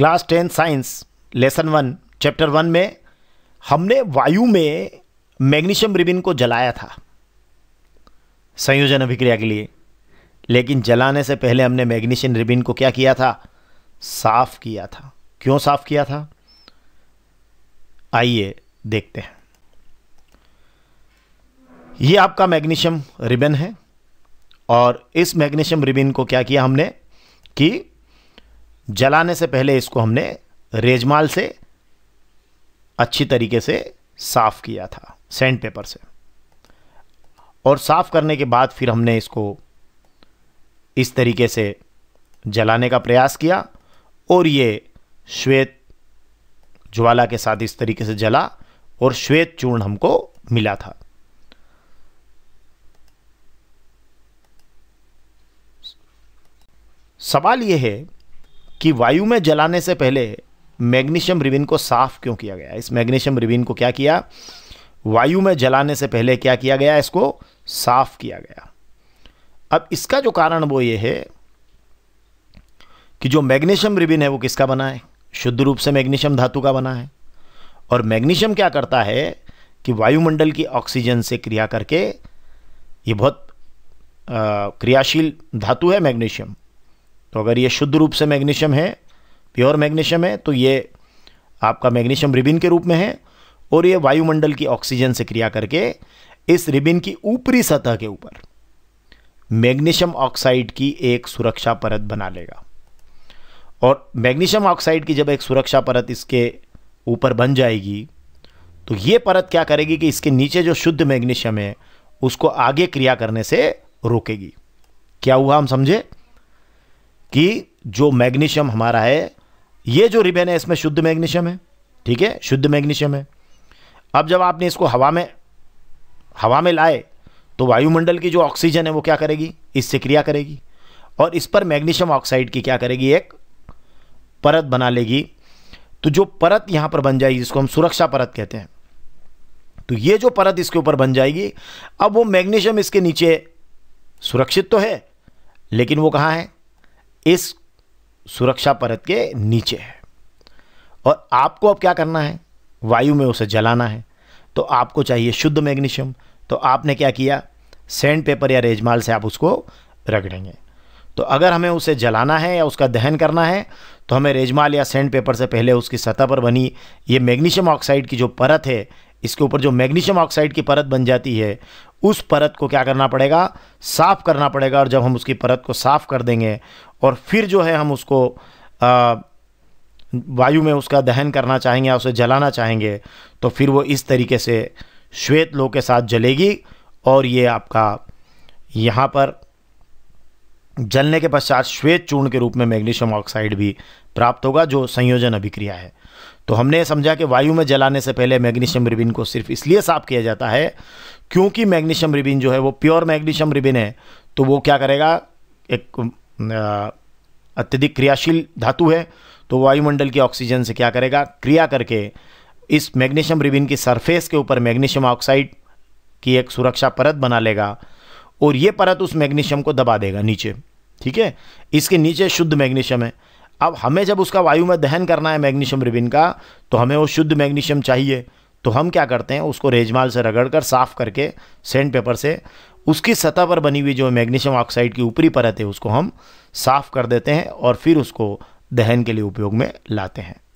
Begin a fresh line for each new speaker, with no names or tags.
class ten science lesson one chapter one में हमने वायु में मैग्नीशियम रिबिन को जलाया था संयोजन अभिक्रिया के लिए लेकिन जलाने से पहले हमने मैग्नीशियम रिबिन को क्या किया था साफ किया था क्यों साफ किया था आइए देखते हैं ये आपका मैग्नीशियम रिबन है और इस मैग्नीशियम रिबिन को क्या किया हमने कि जलाने से पहले इसको हमने रेजमाल से अच्छी तरीके से साफ़ किया था सैंड पेपर से और साफ़ करने के बाद फिर हमने इसको इस तरीके से जलाने का प्रयास किया और ये श्वेत ज्वाला के साथ इस तरीके से जला और श्वेत चूर्ण हमको मिला था सवाल यह है कि वायु में जलाने से पहले मैग्नीशियम रिबिन को साफ क्यों किया गया इस मैग्नीशियम रिबिन को क्या किया वायु में जलाने से पहले क्या किया गया इसको साफ किया गया अब इसका जो कारण वो ये है कि जो मैग्नीशियम रिबिन है वो किसका बना है शुद्ध रूप से मैग्नीशियम धातु का बना है और मैग्नीशियम क्या करता है कि वायुमंडल की ऑक्सीजन से क्रिया करके ये बहुत क्रियाशील धातु है मैग्नीशियम तो अगर ये शुद्ध रूप से मैग्नीशियम है प्योर मैग्नीशियम है तो ये आपका मैग्नीशियम रिबिन के रूप में है और ये वायुमंडल की ऑक्सीजन से क्रिया करके इस रिबिन की ऊपरी सतह के ऊपर मैग्नीशियम ऑक्साइड की एक सुरक्षा परत बना लेगा और मैग्नीशियम ऑक्साइड की जब एक सुरक्षा परत इसके ऊपर बन जाएगी तो ये परत क्या करेगी कि इसके नीचे जो शुद्ध मैग्नीशियम है उसको आगे क्रिया करने से रोकेगी क्या हुआ हम समझे कि जो मैग्नीशियम हमारा है ये जो रिबेन है इसमें शुद्ध मैग्नीशियम है ठीक है शुद्ध मैग्नीशियम है अब जब आपने इसको हवा में हवा में लाए तो वायुमंडल की जो ऑक्सीजन है वो क्या करेगी इससे क्रिया करेगी और इस पर मैग्नीशियम ऑक्साइड की क्या करेगी एक परत बना लेगी तो जो परत यहाँ पर बन जाएगी जिसको हम सुरक्षा परत कहते हैं तो ये जो परत इसके ऊपर बन जाएगी अब वो मैग्नीशियम इसके नीचे सुरक्षित तो है लेकिन वो कहाँ है इस सुरक्षा परत के नीचे है और आपको अब क्या करना है वायु में उसे जलाना है तो आपको चाहिए शुद्ध मैग्नीशियम तो आपने क्या किया सैंड पेपर या रेजमाल से आप उसको रगड़ेंगे तो अगर हमें उसे जलाना है या उसका दहन करना है तो हमें रेजमाल या सैंड पेपर से पहले उसकी सतह पर बनी ये मैग्नीशियम ऑक्साइड की जो परत है इसके ऊपर जो मैग्नीशियम ऑक्साइड की परत बन जाती है उस परत को क्या करना पड़ेगा साफ़ करना पड़ेगा और जब हम उसकी परत को साफ़ कर देंगे और फिर जो है हम उसको वायु में उसका दहन करना चाहेंगे या उसे जलाना चाहेंगे तो फिर वो इस तरीके से श्वेत लो के साथ जलेगी और ये आपका यहाँ पर जलने के पश्चात श्वेत चूर्ण के रूप में मैग्नीशियम ऑक्साइड भी प्राप्त होगा जो संयोजन अभिक्रिया है तो हमने समझा कि वायु में जलाने से पहले मैग्नीशियम रिबिन को सिर्फ इसलिए साफ किया जाता है क्योंकि मैग्नीशियम रिबिन जो है वो प्योर मैग्नीशियम रिबिन है तो वो क्या करेगा एक अत्यधिक क्रियाशील धातु है तो वायुमंडल की ऑक्सीजन से क्या करेगा क्रिया करके इस मैग्नीशियम रिबिन की सरफेस के ऊपर मैग्नीशियम ऑक्साइड की एक सुरक्षा परत बना लेगा और ये परत उस मैग्नीशियम को दबा देगा नीचे ठीक है इसके नीचे शुद्ध मैग्नीशियम है अब हमें जब उसका वायु में दहन करना है मैग्नीशियम रिबिन का तो हमें वो शुद्ध मैग्नीशियम चाहिए तो हम क्या करते हैं उसको रेजमाल से रगड़ कर साफ़ करके सैंड पेपर से उसकी सतह पर बनी हुई जो मैग्नीशियम ऑक्साइड की ऊपरी परत है उसको हम साफ़ कर देते हैं और फिर उसको दहन के लिए उपयोग में लाते हैं